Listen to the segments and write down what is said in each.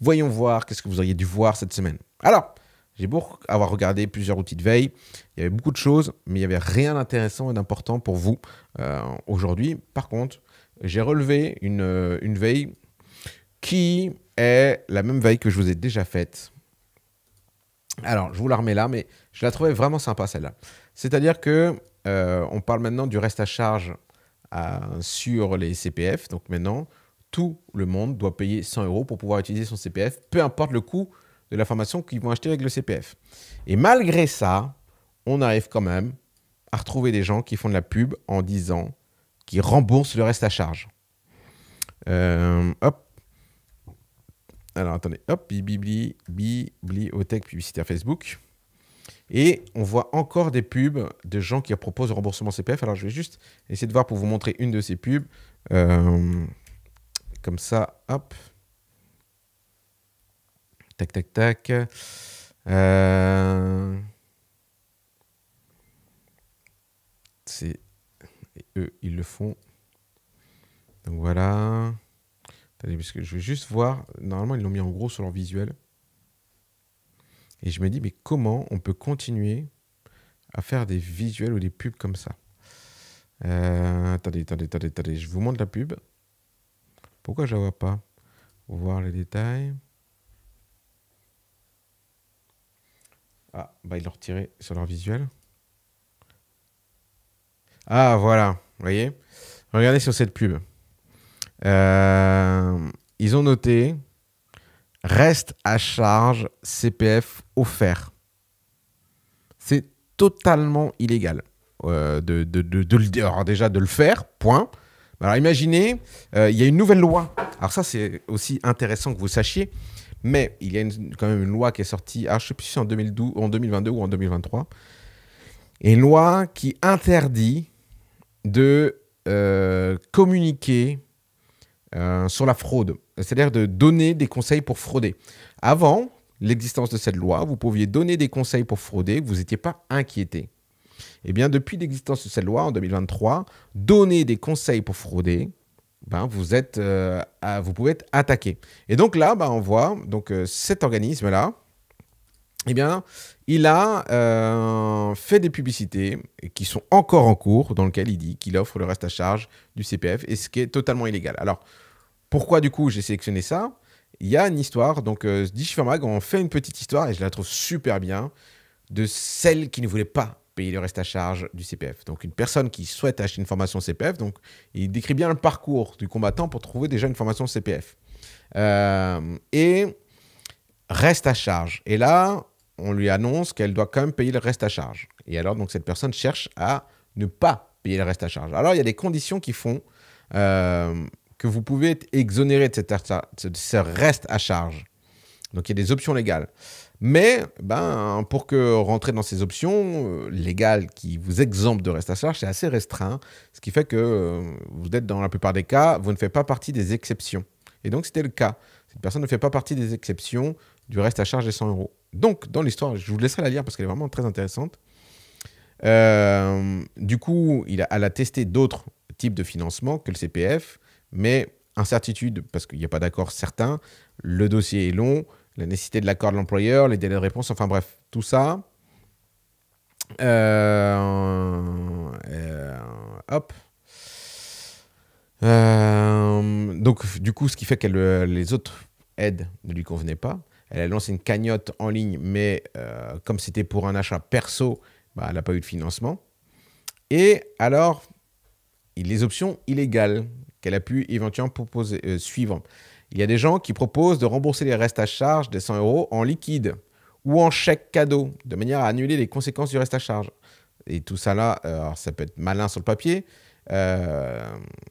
Voyons voir qu'est-ce que vous auriez dû voir cette semaine. Alors, j'ai beau avoir regardé plusieurs outils de veille, il y avait beaucoup de choses, mais il n'y avait rien d'intéressant et d'important pour vous euh, aujourd'hui. Par contre, j'ai relevé euh, une, veille qui est la même veille que je vous ai déjà faite. Alors, je vous la remets là, mais je la trouvais vraiment sympa celle-là. C'est-à-dire que euh, on parle maintenant du reste à charge sur les CPF. Donc maintenant, tout le monde doit payer 100 euros pour pouvoir utiliser son CPF, peu importe le coût de la formation qu'ils vont acheter avec le CPF. Et malgré ça, on arrive quand même à retrouver des gens qui font de la pub en disant qu'ils remboursent le reste à charge. Euh, hop. Alors attendez, hop, bibli, bibliothèque publicitaire Facebook. Et on voit encore des pubs de gens qui proposent le remboursement CPF. Alors je vais juste essayer de voir pour vous montrer une de ces pubs. Euh, comme ça. Hop. Tac, tac, tac. Euh, c'est... eux, ils le font. Donc voilà. parce que je vais juste voir. Normalement, ils l'ont mis en gros sur leur visuel. Et je me dis, mais comment on peut continuer à faire des visuels ou des pubs comme ça euh, attendez, attendez. Je vous montre la pub. Pourquoi je la vois pas Voir les détails. Ah, bah, ils l'ont retiré sur leur visuel. Ah, voilà. Vous voyez Regardez sur cette pub. Euh, ils ont noté reste à charge CPF offert. C'est totalement illégal euh, de, de, de, alors déjà de le faire, point. Alors imaginez, euh, il y a une nouvelle loi. Alors ça, c'est aussi intéressant que vous sachiez. Mais il y a quand même une loi qui est sortie, je ne sais plus si c'est en, 2012, en 2022 ou en 2023. une loi qui interdit de euh, communiquer euh, sur la fraude. C'est-à-dire de donner des conseils pour frauder. Avant l'existence de cette loi, vous pouviez donner des conseils pour frauder, vous n'étiez pas inquiété. Eh bien, depuis l'existence de cette loi en 2023, donner des conseils pour frauder, ben, vous, êtes, euh, vous pouvez être attaqué. Et donc là, ben, on voit donc, euh, cet organisme-là, eh bien, il a euh, fait des publicités qui sont encore en cours, dans lequel il dit qu'il offre le reste à charge du CPF, et ce qui est totalement illégal. Alors, pourquoi du coup j'ai sélectionné ça Il y a une histoire, donc euh, Dish on fait une petite histoire, et je la trouve super bien, de celle qui ne voulait pas payer le reste à charge du CPF. Donc une personne qui souhaite acheter une formation CPF, donc il décrit bien le parcours du combattant pour trouver déjà une formation CPF. Euh, et reste à charge. Et là, on lui annonce qu'elle doit quand même payer le reste à charge. Et alors, donc cette personne cherche à ne pas payer le reste à charge. Alors, il y a des conditions qui font euh, que vous pouvez être exonéré de, cette, de ce reste à charge. Donc, il y a des options légales. Mais ben, pour que rentrer dans ces options euh, légales qui vous exemptent de reste à charge, c'est assez restreint, ce qui fait que euh, vous êtes dans la plupart des cas, vous ne faites pas partie des exceptions. Et donc c'était le cas. Cette personne ne fait pas partie des exceptions du reste à charge des 100 euros. Donc dans l'histoire, je vous laisserai la lire parce qu'elle est vraiment très intéressante. Euh, du coup, il a, elle a testé d'autres types de financement que le CPF, mais incertitude parce qu'il n'y a pas d'accord certain, le dossier est long, la nécessité de l'accord de l'employeur, les délais de réponse, enfin bref, tout ça. Euh, euh, hop. Euh, donc, du coup, ce qui fait que les autres aides ne lui convenaient pas. Elle a lancé une cagnotte en ligne, mais comme c'était pour un achat perso, bah, elle n'a pas eu de financement. Et alors, les options illégales qu'elle a pu éventuellement proposer, suivre. Il y a des gens qui proposent de rembourser les restes à charge des 100 euros en liquide ou en chèque cadeau, de manière à annuler les conséquences du reste à charge. Et tout ça là, euh, ça peut être malin sur le papier, euh,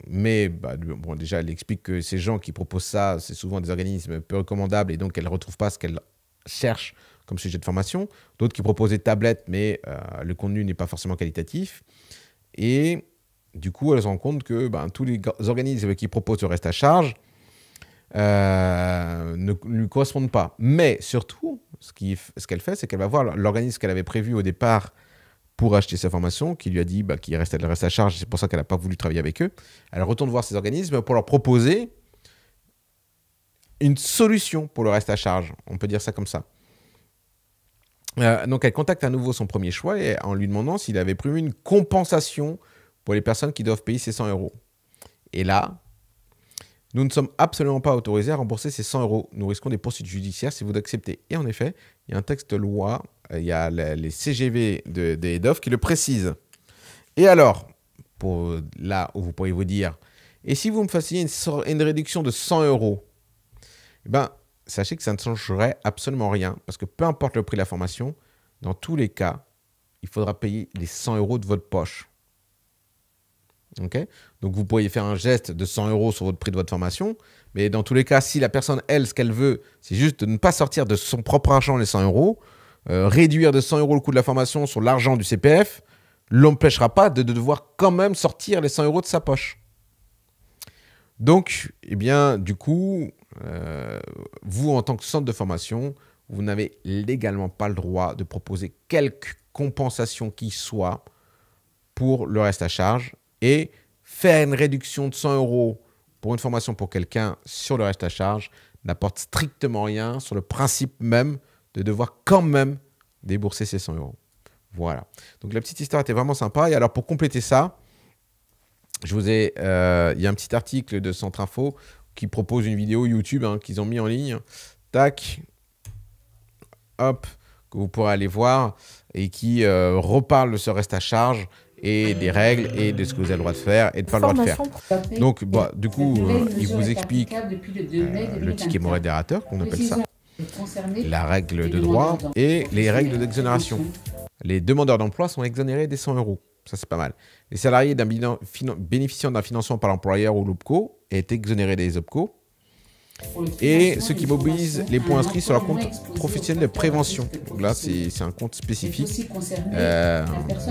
mais bah, déjà, elle explique que ces gens qui proposent ça, c'est souvent des organismes peu recommandables et donc elle ne retrouve pas ce qu'elle cherche comme sujet de formation. D'autres qui proposent des tablettes, mais euh, le contenu n'est pas forcément qualitatif. Et du coup, elle se rend compte que bah, tous les organismes qui proposent le reste à charge, euh, ne lui correspondent pas. Mais surtout, ce qu'elle fait, c'est qu'elle va voir l'organisme qu'elle avait prévu au départ pour acheter sa formation, qui lui a dit bah, qu'il restait reste, reste, à charge, c'est pour ça qu'elle n'a pas voulu travailler avec eux. Elle retourne voir ces organismes pour leur proposer une solution pour le reste à charge. On peut dire ça comme ça. Euh, donc elle contacte à nouveau son premier choix et, en lui demandant s'il avait prévu une compensation pour les personnes qui doivent payer ces 100 euros. Et là, nous ne sommes absolument pas autorisés à rembourser ces 100 euros. Nous risquons des poursuites judiciaires si vous acceptez. Et en effet, il y a un texte de loi, euh, il y a les CGV de, des qui le précisent. Et alors, pour euh, là où vous pourriez vous dire, et si vous me fassiez une, une réduction de 100 euros eh ben, sachez que ça ne changerait absolument rien, parce que peu importe le prix de la formation, dans tous les cas, il faudra payer les 100 euros de votre poche. Donc vous pourriez faire un geste de 100 euros sur votre prix de votre formation, mais dans tous les cas, si la personne, elle, ce qu'elle veut, c'est juste de ne pas sortir de son propre argent les 100 euros, euh, réduire de 100 euros le coût de la formation sur l'argent du CPF, l'empêchera pas de, devoir quand même sortir les 100 euros de sa poche. Donc, eh bien, du coup, euh, vous, en tant que centre de formation, vous n'avez légalement pas le droit de proposer quelque compensation qui soit pour le reste à charge et faire une réduction de 100 euros pour une formation pour quelqu'un sur le reste à charge n'apporte strictement rien sur le principe même de devoir quand même débourser ces 100 euros. Voilà. Donc la petite histoire était vraiment sympa. Et alors pour compléter ça, je vous ai, euh, il y a un petit article de Centre Info qui propose une vidéo YouTube hein, qu'ils ont mis en ligne. Tac, hop, que vous pourrez aller voir et qui euh, reparle de ce reste à charge et des règles et de ce que vous avez le droit de faire et de pas le droit de faire. Donc, bah, du coup, il vous explique le ticket modérateur, qu'on appelle ça, la règle de droit et les règles d'exonération. Les demandeurs d'emploi sont exonérés des 100 euros. Ça, c'est pas mal. Les salariés d'un bénéficiant d'un financement par l'employeur ou l'OPCO est exonéré des OPCO. Et ceux qui mobilisent les points inscrits sur leur compte professionnel de prévention. Donc là, c'est un compte spécifique. Euh,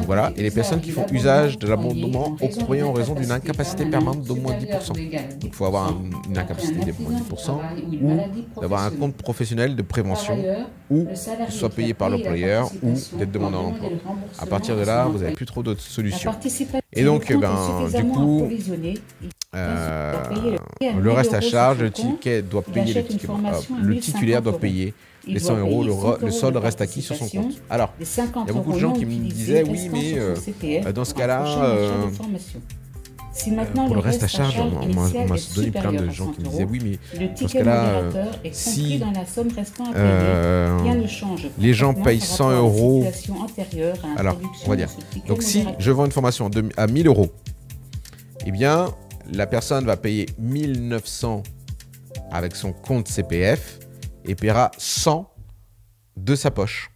voilà. Et les personnes qui font usage de l'abondement octroyé en raison d'une incapacité permanente d'au moins 10%. Donc il faut avoir une incapacité d'au moins 10% ou d'avoir un compte professionnel de prévention ou soit payé par l'employeur ou d'être demandeur d'emploi. À partir de là, vous n'avez plus trop d'autres solutions. Et donc, eh ben, du coup, euh, le reste à charge, le ticket doit payer le, titulaire doit payer les 100 euros, le, solde reste acquis sur son compte. Alors, il y a beaucoup de gens qui me disaient oui, mais dans ce cas-là, pour le reste à charge, on m'a donné plein de gens qui me disaient oui, mais dans ce cas-là, si les gens payent 100 euros, alors on va dire, donc si je vends une formation à 1000 euros, eh bien, la personne va payer 1900 avec son compte CPF et paiera 100 de sa poche.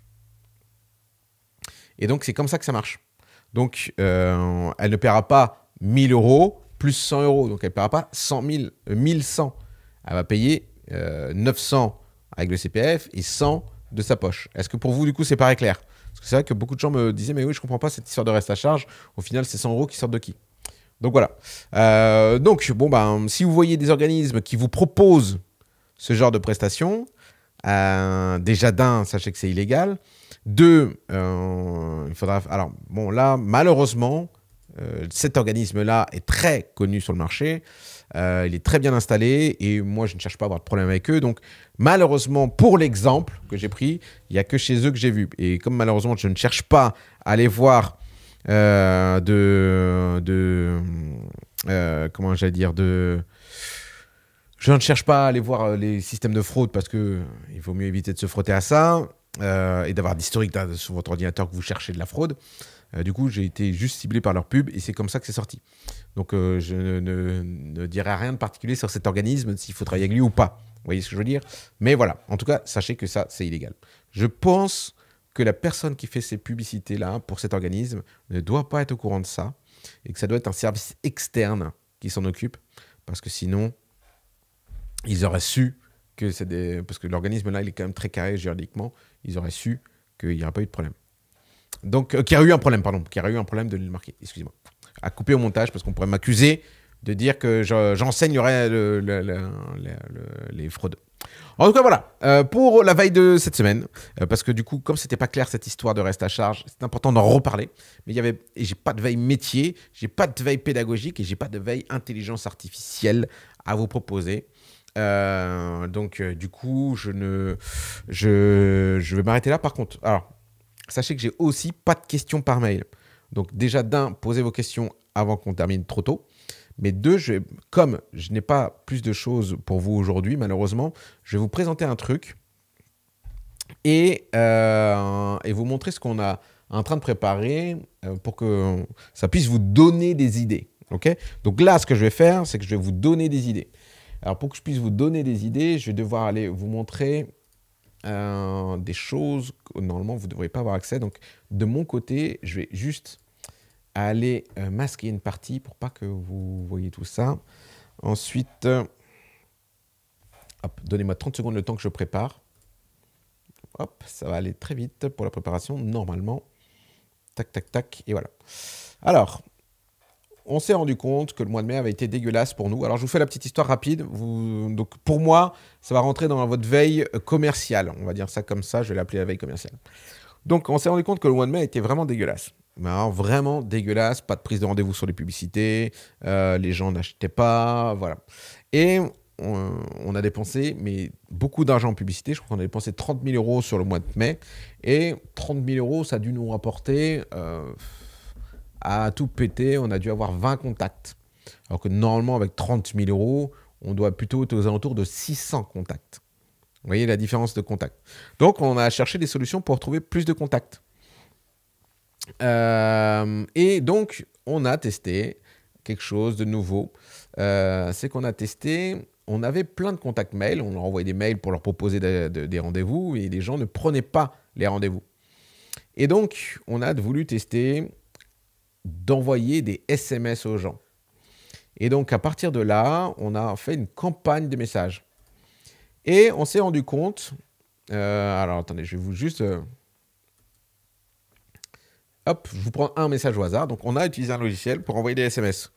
Et donc, c'est comme ça que ça marche. Donc, euh, elle ne paiera pas 1000 euros plus 100 euros. Donc, elle ne paiera pas 1100. Euh, elle va payer 900 euh, avec le CPF et 100 de sa poche. Est-ce que pour vous, du coup, c'est pareil clair Parce que c'est vrai que beaucoup de gens me disaient, mais oui, je ne comprends pas cette histoire de reste à charge. Au final, c'est 100 euros qui sortent de qui donc voilà. Euh, donc, bon, ben, si vous voyez des organismes qui vous proposent ce genre de prestations, euh, déjà d'un, sachez que c'est illégal. Deux, euh, il faudra. Alors, bon, là, malheureusement, cet organisme-là est très connu sur le marché. il est très bien installé et moi, je ne cherche pas à avoir de problème avec eux. Donc, malheureusement, pour l'exemple que j'ai pris, il n'y a que chez eux que j'ai vu. Et comme malheureusement, je ne cherche pas à les voir euh, de, de euh, comment j'allais dire, de je ne cherche pas à aller voir euh, les systèmes de fraude parce que il vaut mieux éviter de se frotter à ça et d'avoir d'historique hein, sur votre ordinateur que vous cherchez de la fraude. du coup, j'ai été juste ciblé par leur pub et c'est comme ça que c'est sorti. Donc, je ne, ne, dirai rien de particulier sur cet organisme, s'il faut travailler avec lui ou pas. Vous voyez ce que je veux dire Mais voilà, en tout cas, sachez que ça, c'est illégal. Je pense que la personne qui fait ces publicités-là pour cet organisme ne doit pas être au courant de ça et que ça doit être un service externe qui s'en occupe parce que sinon, ils auraient su que c'est des... Parce que l'organisme-là, il est quand même très carré juridiquement, ils auraient su qu'il n'y aurait pas eu de problème. Donc, euh, qu'il y a eu un problème, pardon, qu'il y a eu un problème de le marquer, excusez-moi. À couper au montage parce qu'on pourrait m'accuser de dire que j'enseignerai les fraudes. En tout cas, voilà, euh, pour la veille de cette semaine, euh, parce que du coup, comme c'était pas clair cette histoire de reste à charge, c'est important d'en reparler. Mais il y avait, j'ai pas de veille métier, j'ai pas de veille pédagogique et j'ai pas de veille intelligence artificielle à vous proposer. Euh, donc, du coup, je ne, je, je vais m'arrêter là. Par contre, alors, sachez que j'ai aussi pas de questions par mail. Donc, déjà d'un, posez vos questions avant qu'on termine trop tôt. Mais deux, comme je n'ai pas plus de choses pour vous aujourd'hui, malheureusement, je vais vous présenter un truc et, euh, et vous montrer ce qu'on a en train de préparer euh, pour que ça puisse vous donner des idées. Okay Donc là, ce que je vais faire, c'est que je vais vous donner des idées. Alors pour que je puisse vous donner des idées, je vais devoir aller vous montrer euh, des choses que normalement vous ne devriez pas avoir accès. Donc de mon côté, je vais juste à aller euh, masquer une partie pour pas que vous voyez tout ça. Ensuite, euh, donnez-moi 30 secondes le temps que je prépare. Hop, ça va aller très vite pour la préparation, normalement. Tac, tac, tac, et voilà. Alors, on s'est rendu compte que le mois de mai avait été dégueulasse pour nous. Alors, je vous fais la petite histoire rapide. Donc, pour moi, ça va rentrer dans votre veille euh, commerciale. On va dire ça comme ça, je vais l'appeler la veille commerciale. Donc, on s'est rendu compte que le mois de mai était vraiment dégueulasse vraiment dégueulasse, pas de prise de rendez-vous sur les publicités, euh, les gens n'achetaient pas, voilà. Et on, a dépensé mais beaucoup d'argent en publicité, je crois qu'on a dépensé 30 000 euros sur le mois de mai, et 30 000 euros, ça a dû nous rapporter euh, à tout péter, on a dû avoir 20 contacts. Alors que normalement, avec 30 000 euros, on doit plutôt être aux alentours de 600 contacts. Vous voyez la différence de contacts. Donc, on a cherché des solutions pour trouver plus de contacts. Euh, et donc, on a testé quelque chose de nouveau. Euh, c'est qu'on a testé, on avait plein de contacts mail, on leur envoyait des mails pour leur proposer des rendez-vous et les gens ne prenaient pas les rendez-vous. Et donc, on a voulu tester d'envoyer des SMS aux gens. Et donc, à partir de là, on a fait une campagne de messages. Et on s'est rendu compte. Euh, alors, attendez, je vais vous juste je vous prends un message au hasard. Donc, on a utilisé un logiciel pour envoyer des SMS.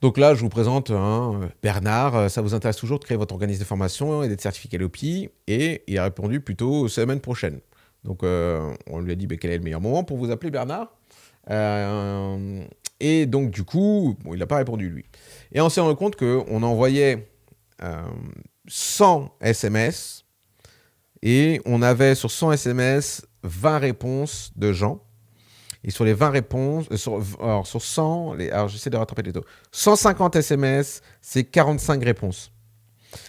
Donc là, je vous présente hein, Bernard. Euh, ça vous intéresse toujours de créer votre organisme de formation et d'être certifié LOPI Et il a répondu plutôt semaine prochaine. Donc, euh, on lui a dit bah, quel est le meilleur moment pour vous appeler Bernard euh, Et donc, du coup, il n'a pas répondu lui. Et on s'est rendu compte qu'on envoyait 100 SMS et on avait sur 100 SMS 20 réponses de gens et sur les 20 réponses, euh, sur, alors sur 100, les, alors j'essaie de rattraper les taux, 150 SMS, c'est 45 réponses.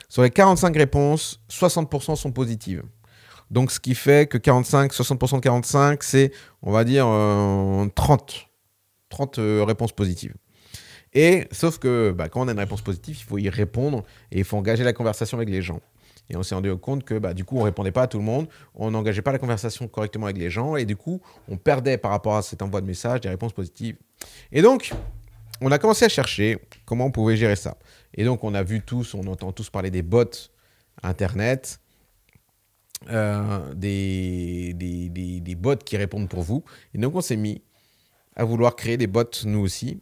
Sur les 45 réponses, 60% sont positives. Donc ce qui fait que 45, 60% de 45, c'est, on va dire, 30. Euh, 30 euh, réponses positives. Et sauf que bah, quand on a une réponse positive, il faut y répondre et il faut engager la conversation avec les gens. Et on s'est rendu compte que bah, du coup, on répondait pas à tout le monde, on n'engageait pas la conversation correctement avec les gens, et du coup, on perdait par rapport à cet envoi de messages des réponses positives. Et donc, on a commencé à chercher comment on pouvait gérer ça. Et donc, on a vu tous, on entend tous parler des bots Internet, euh, des, des, des, des, bots qui répondent pour vous. Et donc, on s'est mis à vouloir créer des bots, nous aussi.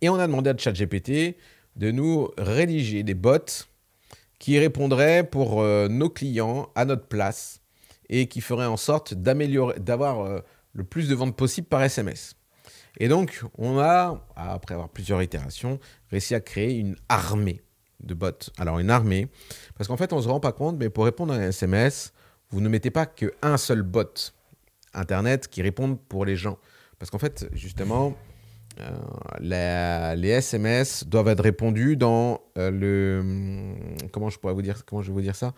Et on a demandé à ChatGPT de nous rédiger des bots qui répondrait pour euh, nos clients à notre place et qui ferait en sorte d'améliorer, d'avoir euh, le plus de ventes possible par SMS. Et donc, on a, après avoir plusieurs itérations, réussi à créer une armée de bots. Alors, une armée, parce qu'en fait, on ne se rend pas compte, mais pour répondre à un SMS, vous ne mettez pas qu'un seul bot Internet qui réponde pour les gens. Parce qu'en fait, justement, euh, les SMS doivent être répondus dans euh, le hum, comment je pourrais vous dire comment je vais vous dire ça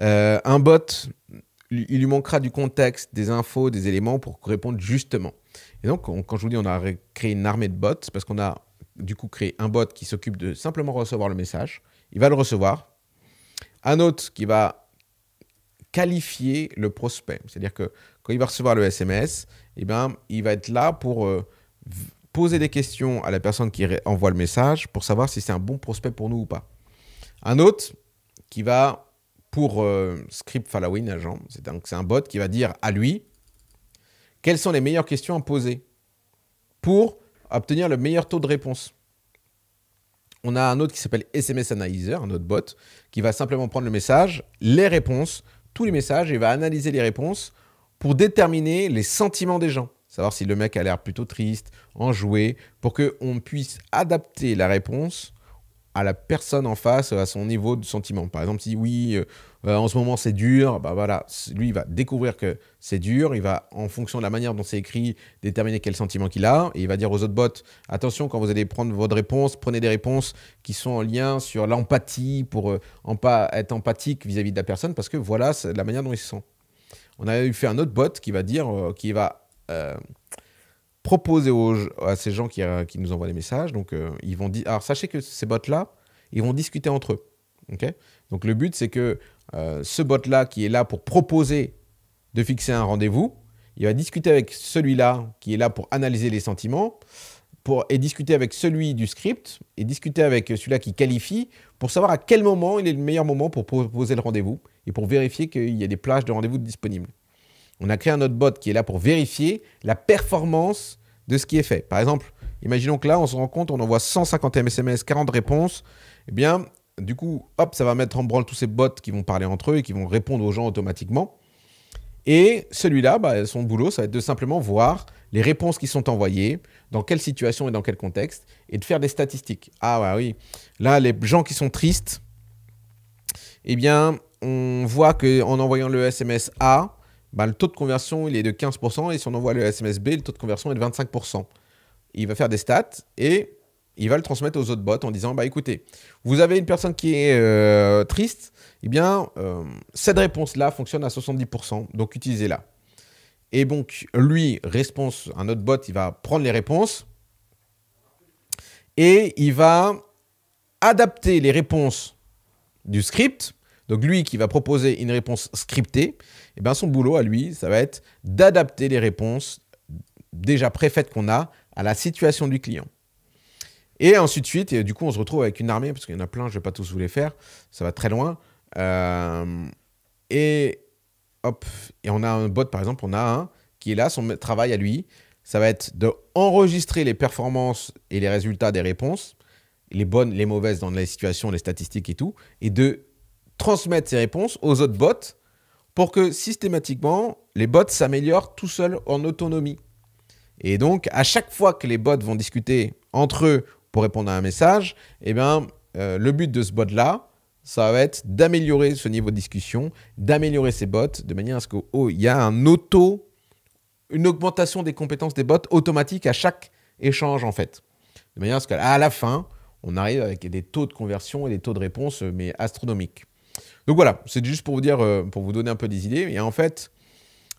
euh, un bot il lui manquera du contexte des infos des éléments pour répondre justement et donc quand je vous dis on a créé une armée de bots parce qu'on a du coup créé un bot qui s'occupe de simplement recevoir le message. Il va le recevoir. Un autre qui va qualifier le prospect. C'est-à-dire que quand il va recevoir le SMS, et eh ben, il va être là pour poser des questions à la personne qui envoie le message pour savoir si c'est un bon prospect pour nous ou pas. Un autre qui va pour euh, Script Following Agent, c'est un bot qui va dire à lui quelles sont les meilleures questions à poser pour obtenir le meilleur taux de réponse. On a un autre qui s'appelle SMS Analyzer, un autre bot, qui va simplement prendre le message, les réponses, tous les messages, et va analyser les réponses pour déterminer les sentiments des gens savoir si le mec a l'air plutôt triste, enjoué, pour qu'on puisse adapter la réponse à la personne en face, à son niveau de sentiment. Par exemple, si oui, euh, euh, en ce moment c'est dur, bah voilà, lui il va découvrir que c'est dur, il va en fonction de la manière dont c'est écrit déterminer quel sentiment qu'il a, et il va dire aux autres bots attention quand vous allez prendre votre réponse, prenez des réponses qui sont en lien sur l'empathie pour euh, être empathique vis-à-vis de la personne parce que voilà c'est la manière dont il se sent. On a eu fait un autre bot qui va dire, qui va euh, proposer à ces gens euh, qui, nous envoient des messages. Donc, euh, ils vont Alors, sachez que ces bots-là, ils vont discuter entre eux. Donc, le but, c'est que ce bot-là qui est là pour proposer de fixer un rendez-vous, il va discuter avec celui-là qui est là pour analyser les sentiments. et discuter avec celui du script et discuter avec celui-là qui qualifie pour savoir à quel moment il est le meilleur moment pour proposer le rendez-vous et pour vérifier qu'il y a des plages de rendez-vous disponibles on a créé un autre bot qui est là pour vérifier la performance de ce qui est fait. Par exemple, imaginons que là, on se rend compte, on envoie 150 SMS, 40 réponses. Eh bien, du coup, hop, ça va mettre en branle tous ces bots qui vont parler entre eux et qui vont répondre aux gens automatiquement. Et celui-là, bah, son boulot, ça va être de simplement voir les réponses qui sont envoyées, dans quelle situation et dans quel contexte, et de faire des statistiques. Ah bah oui. Là, les gens qui sont tristes, eh bien, on voit qu'en envoyant le SMS A, bah, le taux de conversion, il est de 15%, et si on envoie le SMSB, le taux de conversion est de 25%. Il va faire des stats, et il va le transmettre aux autres bots en disant, bah écoutez, vous avez une personne qui est euh, triste, eh bien, euh, cette réponse-là fonctionne à 70%, donc utilisez-la. Et donc, lui, réponse, un autre bot, il va prendre les réponses, et il va adapter les réponses du script. Donc lui qui va proposer une réponse scriptée, eh ben, son boulot à lui, ça va être d'adapter les réponses déjà préfaites qu'on a à la situation du client. Et ensuite, suite, et du coup, on se retrouve avec une armée, parce qu'il y en a plein, je ne vais pas tous vous les faire, ça va très loin. Euh, et hop, et on a un bot, par exemple, on a un qui est là, son travail à lui, ça va être d'enregistrer les performances et les résultats des réponses, les bonnes, les mauvaises dans les situations, les statistiques et tout, et de transmettre ces réponses aux autres bots pour que systématiquement, les bots s'améliorent tout seuls en autonomie. Et donc, à chaque fois que les bots vont discuter entre eux pour répondre à un message, eh bien, euh, le but de ce bot-là, ça va être d'améliorer ce niveau de discussion, d'améliorer ces bots, de manière à ce qu'il y a un auto, une augmentation des compétences des bots automatique à chaque échange, en fait. De manière à ce qu'à la fin, on arrive avec des taux de conversion et des taux de réponse, mais astronomiques. Donc voilà, c'est juste pour vous dire, euh, pour vous donner un peu des idées. Et en fait,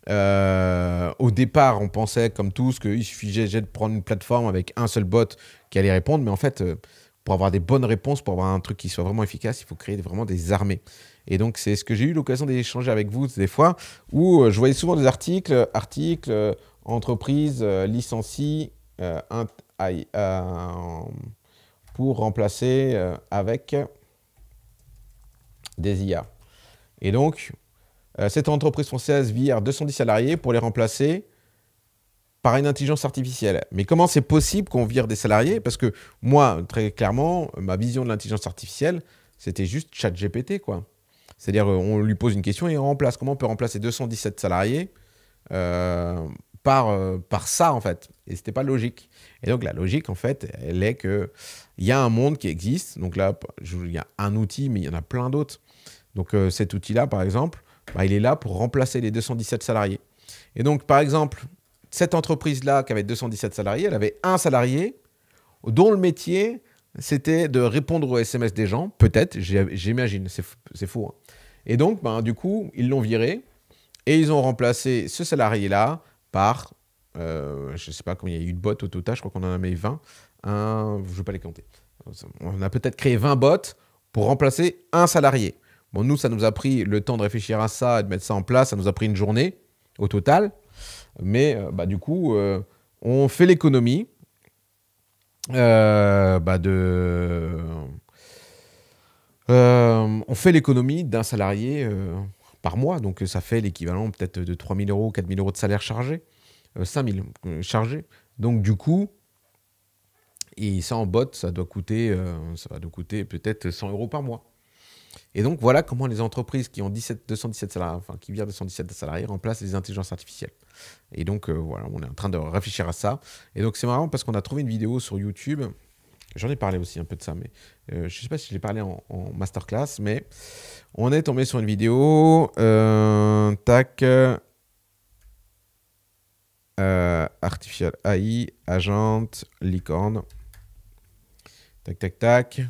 euh, au départ, on pensait, comme tous, qu'il suffisait de prendre une plateforme avec un seul bot qui allait répondre. Mais en fait, euh, pour avoir des bonnes réponses, pour avoir un truc qui soit vraiment efficace, il faut créer vraiment des armées. Et donc, c'est ce que j'ai eu l'occasion d'échanger avec vous des fois, où je voyais souvent des articles, articles, entreprises, licencie, pour remplacer avec des IA. Et donc, euh, cette entreprise française vire 210 salariés pour les remplacer par une intelligence artificielle. Mais comment c'est possible qu'on vire des salariés Parce que moi, très clairement, ma vision de l'intelligence artificielle, c'était juste chat GPT, quoi. C'est-à-dire, euh, on lui pose une question et on remplace. Comment on peut remplacer 217 salariés euh, par, par ça, en fait Et c'était pas logique. Et donc, la logique, en fait, elle est qu'il y a un monde qui existe. Donc là, il y a un outil, mais il y en a plein d'autres. Donc euh, cet outil-là, par exemple, bah, il est là pour remplacer les 217 salariés. Et donc, par exemple, cette entreprise-là qui avait 217 salariés, elle avait un salarié dont le métier, c'était de répondre aux SMS des gens, peut-être, j'imagine, c'est fou. Hein. Et donc, ben, du coup, ils l'ont viré et ils ont remplacé ce salarié-là par, euh, je ne sais pas combien il y a eu de bots au total, je crois qu'on en a mis 20, un, je ne vais pas les compter. On a peut-être créé 20 bots pour remplacer un salarié. Bon, nous, ça nous a pris le temps de réfléchir à ça et de mettre ça en place. Ça nous a pris une journée au total. Mais euh, bah, du coup, euh, on fait l'économie euh, bah, de. on fait l'économie d'un salarié par mois. Donc, ça fait l'équivalent peut-être de 3 000 euros, 4 000 euros de salaire chargé. 5 000 chargé. Donc, du coup, et ça en botte, ça doit coûter, ça coûter peut-être 100 euros par mois. Et donc voilà comment les entreprises qui ont 17, 217 salariés, enfin qui virent 217 salariés, remplacent les intelligences artificielles. Et donc euh, voilà, on est en train de réfléchir à ça. Et donc c'est marrant parce qu'on a trouvé une vidéo sur YouTube. J'en ai parlé aussi un peu de ça, mais euh, je ne sais pas si j'ai parlé en, masterclass, mais on est tombé sur une vidéo. Euh, tac. Artificial AI, agent, licorne. Tac, tac, tac.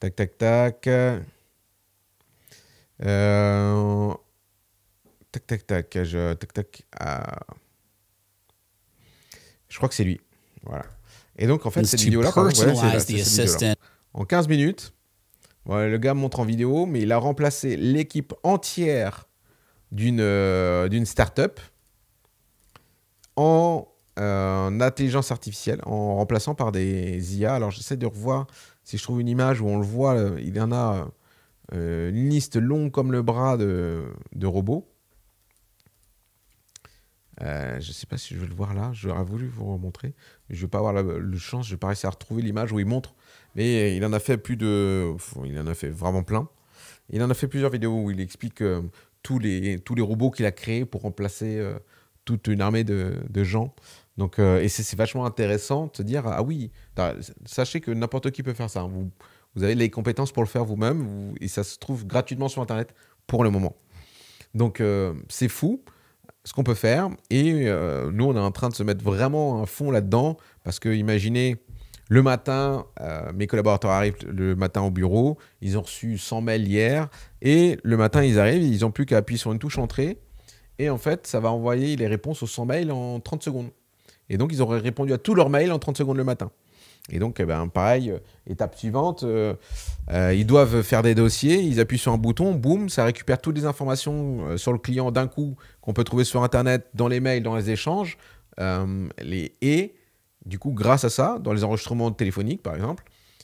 Tac, tac, tac. Euh, tac, tac, tac. Je, tac, ah. Je crois que c'est lui. Voilà. Et donc, en fait, cette vidéo-là, en 15 minutes, le gars montre en vidéo, mais il a remplacé l'équipe entière d'une euh, d'une start-up euh, en intelligence artificielle, en remplaçant par des IA. Alors, j'essaie de revoir si je trouve une image où on le voit, euh, il y en a euh, une liste longue comme le bras de, robots. Euh, je ne sais pas si je vais le voir là, j'aurais voulu vous remontrer. Je ne vais pas avoir la, le chance, je vais pas réussir à retrouver l'image où il montre. Mais il en a fait plus de. Il en a fait vraiment plein. Il en a fait plusieurs vidéos où il explique tous, les, tous les robots qu'il a créés pour remplacer toute une armée de, de gens. Donc, euh, et c'est vachement intéressant de se dire ah oui, sachez que n'importe qui peut faire ça. Hein. Vous, vous, avez les compétences pour le faire vous-même et ça se trouve gratuitement sur Internet pour le moment. Donc, euh, c'est fou ce qu'on peut faire et euh, nous, on est en train de se mettre vraiment un fond là-dedans parce que imaginez. Le matin, mes collaborateurs arrivent le matin au bureau, ils ont reçu 100 mails hier, et le matin, ils arrivent, ils n'ont plus qu'à appuyer sur une touche entrée, et en fait, ça va envoyer les réponses aux 100 mails en 30 secondes. Et donc, ils auraient répondu à tous leurs mails en 30 secondes le matin. Et donc, eh ben, pareil, euh, étape suivante, euh, euh, ils doivent faire des dossiers, ils appuient sur un bouton, boum, ça récupère toutes les informations sur le client d'un coup qu'on peut trouver sur Internet, dans les mails, dans les échanges. les, et du coup, grâce à ça, dans les enregistrements téléphoniques, par exemple,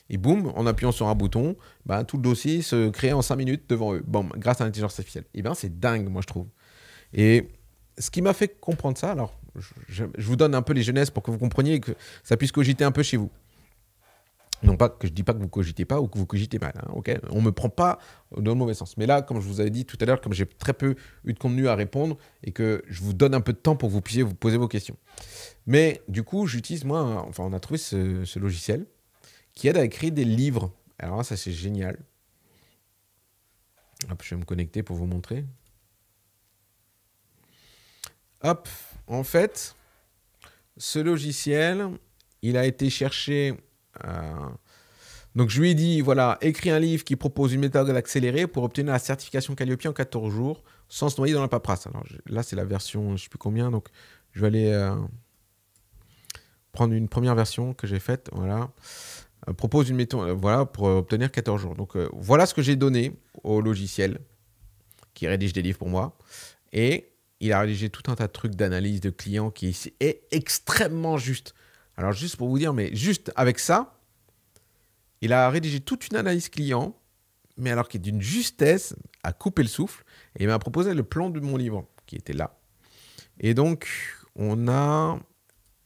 et boum, en appuyant sur un bouton, ben, tout le dossier se crée en 5 minutes devant eux, bon, grâce à l'intelligence artificielle. Et eh bien, c'est dingue, moi, je trouve. Et ce qui m'a fait comprendre ça, alors, je, vous donne un peu les jeunesses pour que vous compreniez et que ça puisse cogiter un peu chez vous. Non pas que je dis pas que vous cogitez pas ou que vous cogitez mal, hein, ok On me prend pas dans le mauvais sens. Mais là, comme je vous avais dit tout à l'heure, comme j'ai très peu eu de contenu à répondre et que je vous donne un peu de temps pour que vous puissiez vous poser vos questions. Mais du coup, j'utilise moi, enfin, on a trouvé ce, logiciel qui aide à écrire des livres. Alors ça c'est génial. Hop, je vais me connecter pour vous montrer. Hop, en fait, ce logiciel, il a été cherché. Euh, donc je lui ai dit, voilà, écris un livre qui propose une méthode accélérée pour obtenir la certification Calliope en 14 jours sans se noyer dans la paperasse. Alors là, c'est la version, je ne sais plus combien, donc je vais aller euh, prendre une première version que j'ai faite, voilà. Euh, propose une méthode, voilà, pour obtenir 14 jours. Donc voilà ce que j'ai donné au logiciel qui rédige des livres pour moi. Et il a rédigé tout un tas de trucs d'analyse de clients qui est extrêmement juste. Alors juste pour vous dire, mais juste avec ça, il a rédigé toute une analyse client, mais alors qui est d'une justesse à couper le souffle. Et il m'a proposé le plan de mon livre, qui était là. Et donc, on a...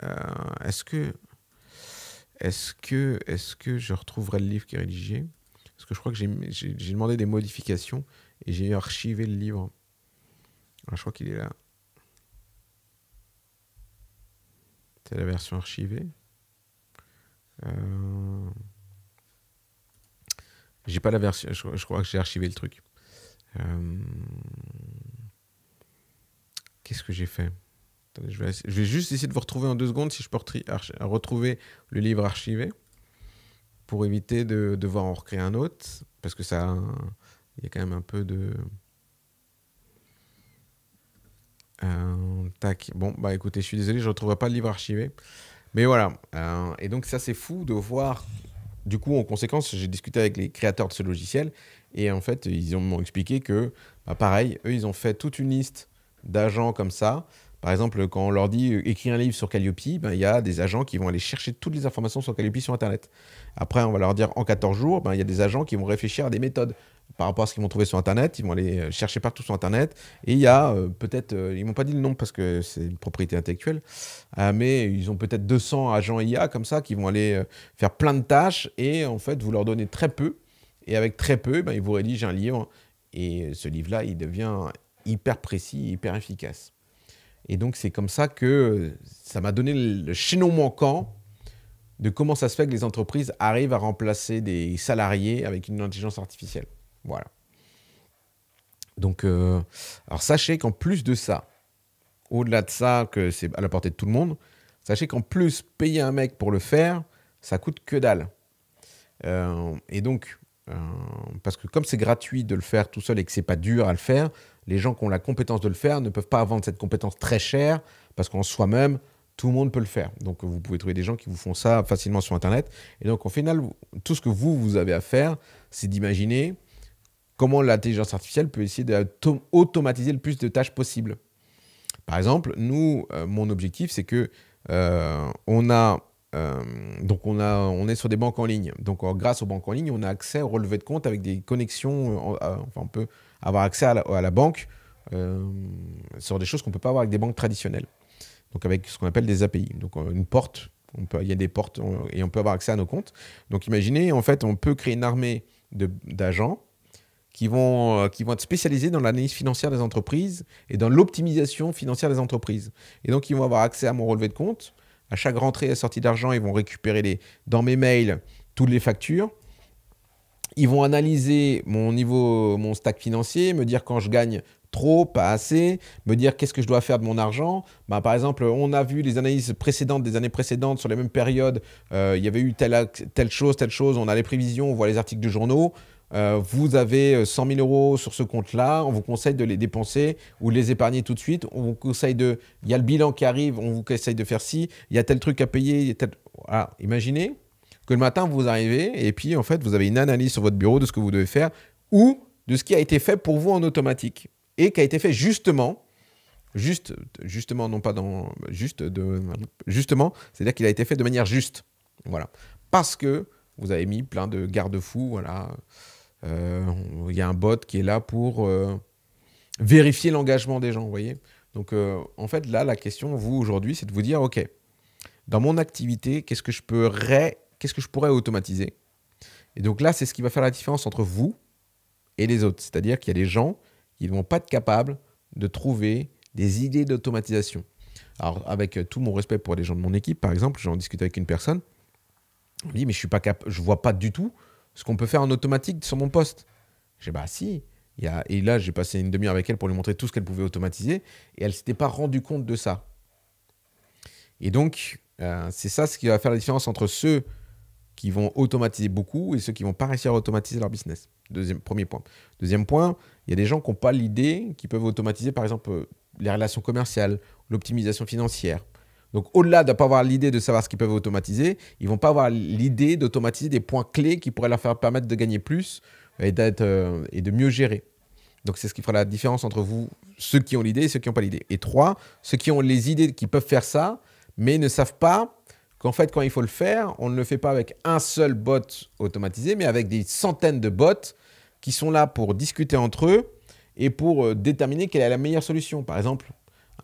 Euh, est-ce que... Est-ce que, est que je retrouverai le livre qui est rédigé Parce que je crois que j'ai demandé des modifications et j'ai archivé le livre. Ah, je crois qu'il est là. C'est la version archivée. Euh, j'ai pas la version. Je, crois que j'ai archivé le truc. Euh, qu'est-ce que j'ai fait je, vais juste essayer de vous retrouver en deux secondes si je peux retrouver le livre archivé pour éviter de devoir en recréer un autre parce que ça, il y a quand même un peu de euh, tac. Bon, bah écoutez, je suis désolé, je ne retrouverai pas le livre archivé. Mais voilà. Euh, et donc, ça, c'est fou de voir. Du coup, en conséquence, j'ai discuté avec les créateurs de ce logiciel. Et en fait, ils m'ont expliqué que, bah, pareil, eux, ils ont fait toute une liste d'agents comme ça. Par exemple, quand on leur dit euh, écrire un livre sur Calliope, ben, il y a des agents qui vont aller chercher toutes les informations sur Calliope sur Internet. Après, on va leur dire en 14 jours, ben, il y a des agents qui vont réfléchir à des méthodes par rapport à ce qu'ils vont trouver sur Internet. Ils vont aller euh, chercher partout sur Internet. Et il y a euh, peut-être, ils euh, ils m'ont pas dit le nom parce que c'est une propriété intellectuelle, mais ils ont peut-être 200 agents IA comme ça qui vont aller faire plein de tâches et en fait, vous leur donnez très peu. Et avec très peu, ben, ils vous rédigent un livre. Et ce livre-là, il devient hyper précis, hyper efficace. Et donc, c'est comme ça que ça m'a donné le chaînon manquant de comment ça se fait que les entreprises arrivent à remplacer des salariés avec une intelligence artificielle. Voilà. Donc, euh, alors sachez qu'en plus de ça, au-delà de ça, que c'est à la portée de tout le monde, sachez qu'en plus, payer un mec pour le faire, ça coûte que dalle. Euh, et donc, euh, parce que comme c'est gratuit de le faire tout seul et que c'est pas dur à le faire, les gens qui ont la compétence de le faire ne peuvent pas vendre cette compétence très chère parce qu'en soi-même, tout le monde peut le faire. Donc vous pouvez trouver des gens qui vous font ça facilement sur Internet. Et donc au final, tout ce que vous, vous avez à faire, c'est d'imaginer comment l'intelligence artificielle peut essayer d'automatiser le plus de tâches possible. Par exemple, nous, euh, mon objectif, c'est que euh, on a euh, donc on, a, on est sur des banques en ligne. Donc grâce aux banques en ligne, on a accès au relevé de compte avec des connexions. enfin, on peut avoir accès à la, banque sur des choses qu'on ne peut pas avoir avec des banques traditionnelles. Donc avec ce qu'on appelle des API. Donc une porte, on peut, il y a des portes et on peut avoir accès à nos comptes. Donc imaginez, en fait, on peut créer une armée d'agents qui vont, euh, qui vont être spécialisés dans l'analyse financière des entreprises et dans l'optimisation financière des entreprises. Et donc, ils vont avoir accès à mon relevé de compte. À chaque rentrée et sortie d'argent, ils vont récupérer les, dans mes mails toutes les factures. Ils vont analyser mon niveau, mon stack financier, me dire quand je gagne trop, pas assez, me dire qu'est-ce que je dois faire de mon argent. Bah, par exemple, on a vu les analyses précédentes des années précédentes sur les mêmes périodes. Euh, il y avait eu telle, telle chose, telle chose. On a les prévisions, on voit les articles de journaux. Euh, vous avez 100 euh, 000 euros sur ce compte-là, on vous conseille de les dépenser ou de les épargner tout de suite. On vous conseille de, il y a le bilan qui arrive, on vous conseille de faire ci, il y a tel truc à payer, il y a ah, Imaginez que le matin vous arrivez et puis en fait vous avez une analyse sur votre bureau de ce que vous devez faire ou de ce qui a été fait pour vous en automatique et qui a été fait justement juste, justement, non pas dans juste, de, justement, c'est-à-dire qu'il a été fait de manière juste. Voilà. Parce que vous avez mis plein de garde-fous, voilà. Euh, il y a un bot qui est là pour euh, vérifier l'engagement des gens, vous voyez. Donc, euh, en fait, là, la question, vous, aujourd'hui, c'est de vous dire, OK, dans mon activité, qu'est-ce que je pourrais, qu'est-ce que je pourrais automatiser Et donc là, c'est ce qui va faire la différence entre vous et les autres. C'est-à-dire qu'il y a des gens qui ne vont pas être capables de trouver des idées d'automatisation. Alors, avec tout mon respect pour les gens de mon équipe, par exemple, j'en discutais avec une personne. On me dit, mais je suis pas je vois pas du tout ce qu'on peut faire en automatique sur mon poste. J'ai bah si. Et là, j'ai passé une demi-heure avec elle pour lui montrer tout ce qu'elle pouvait automatiser, et elle s'était pas rendue compte de ça. Et donc, euh, c'est ça ce qui va faire la différence entre ceux qui vont automatiser beaucoup et ceux qui vont pas réussir à automatiser leur business. Deuxième, premier point. Deuxième point, il y a des gens qui n'ont pas l'idée, qui peuvent automatiser par exemple euh, les relations commerciales, l'optimisation financière, donc au-delà de ne pas avoir l'idée de savoir ce qu'ils peuvent automatiser, ils vont pas avoir l'idée d'automatiser des points clés qui pourraient leur faire permettre de gagner plus et, euh, et de mieux gérer. Donc c'est ce qui fera la différence entre vous, ceux qui ont l'idée et ceux qui n'ont pas l'idée. Et trois, ceux qui ont les idées qui peuvent faire ça, mais ne savent pas qu'en fait quand il faut le faire, on ne le fait pas avec un seul bot automatisé, mais avec des centaines de bots qui sont là pour discuter entre eux et pour euh, déterminer quelle est la meilleure solution. Par exemple,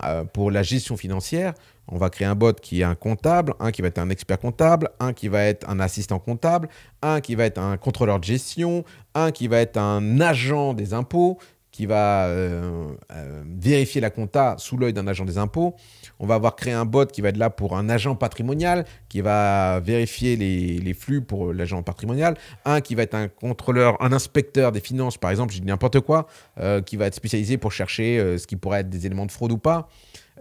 euh, pour la gestion financière, on va créer un bot qui est un comptable, un qui va être un expert comptable, un qui va être un assistant comptable, un qui va être un contrôleur de gestion, un qui va être un agent des impôts, qui va euh, euh, vérifier la compta sous l'œil d'un agent des impôts, on va avoir créé un bot qui va être là pour un agent patrimonial, qui va vérifier les, flux pour l'agent patrimonial. Un qui va être un contrôleur, un inspecteur des finances, par exemple, je dis n'importe quoi, euh, qui va être spécialisé pour chercher euh, ce qui pourrait être des éléments de fraude ou pas.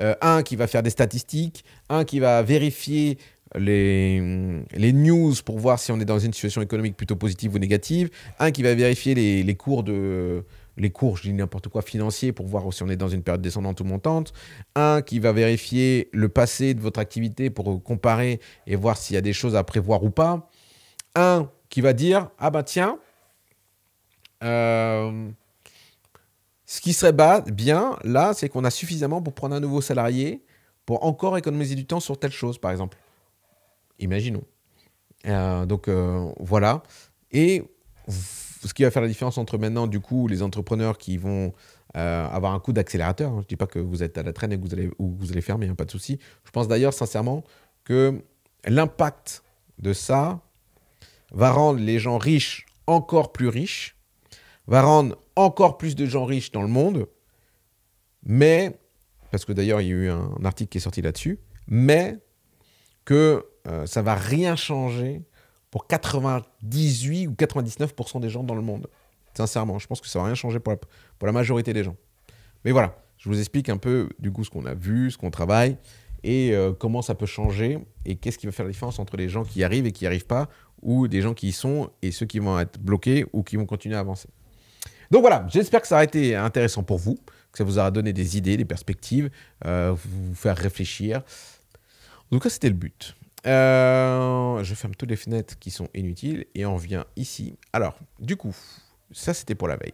Euh, un qui va faire des statistiques, un qui va vérifier les, les, news pour voir si on est dans une situation économique plutôt positive ou négative, un qui va vérifier les cours de les cours, je dis n'importe quoi, financiers, pour voir si on est dans une période descendante ou montante. Un qui va vérifier le passé de votre activité pour comparer et voir s'il y a des choses à prévoir ou pas. Un qui va dire, ah bah tiens, euh, ce qui serait bien là, c'est qu'on a suffisamment pour prendre un nouveau salarié pour encore économiser du temps sur telle chose, par exemple. Imaginons. Euh, donc euh, voilà. Et ce qui va faire la différence entre maintenant, du coup, les entrepreneurs qui vont euh, avoir un coup d'accélérateur. Hein, je ne dis pas que vous êtes à la traîne et que vous allez, ou vous allez fermer, hein, pas de souci. Je pense d'ailleurs sincèrement que l'impact de ça va rendre les gens riches encore plus riches, va rendre encore plus de gens riches dans le monde, mais, parce que d'ailleurs il y a eu un, article qui est sorti là-dessus, mais que ça euh, ça va rien changer pour 98 ou 99% des gens dans le monde. Sincèrement, je pense que ça va rien changer pour la, majorité des gens. Mais voilà, je vous explique un peu du coup ce qu'on a vu, ce qu'on travaille et euh, comment ça peut changer et qu'est-ce qui va faire la différence entre les gens qui arrivent et qui n'y arrivent pas ou des gens qui y sont et ceux qui vont être bloqués ou qui vont continuer à avancer. Donc voilà, j'espère que ça a été intéressant pour vous, que ça vous aura donné des idées, des perspectives, euh, vous faire réfléchir. En tout cas, c'était le but. Euh, je ferme toutes les fenêtres qui sont inutiles et on revient ici. Alors, du coup, ça c'était pour la veille.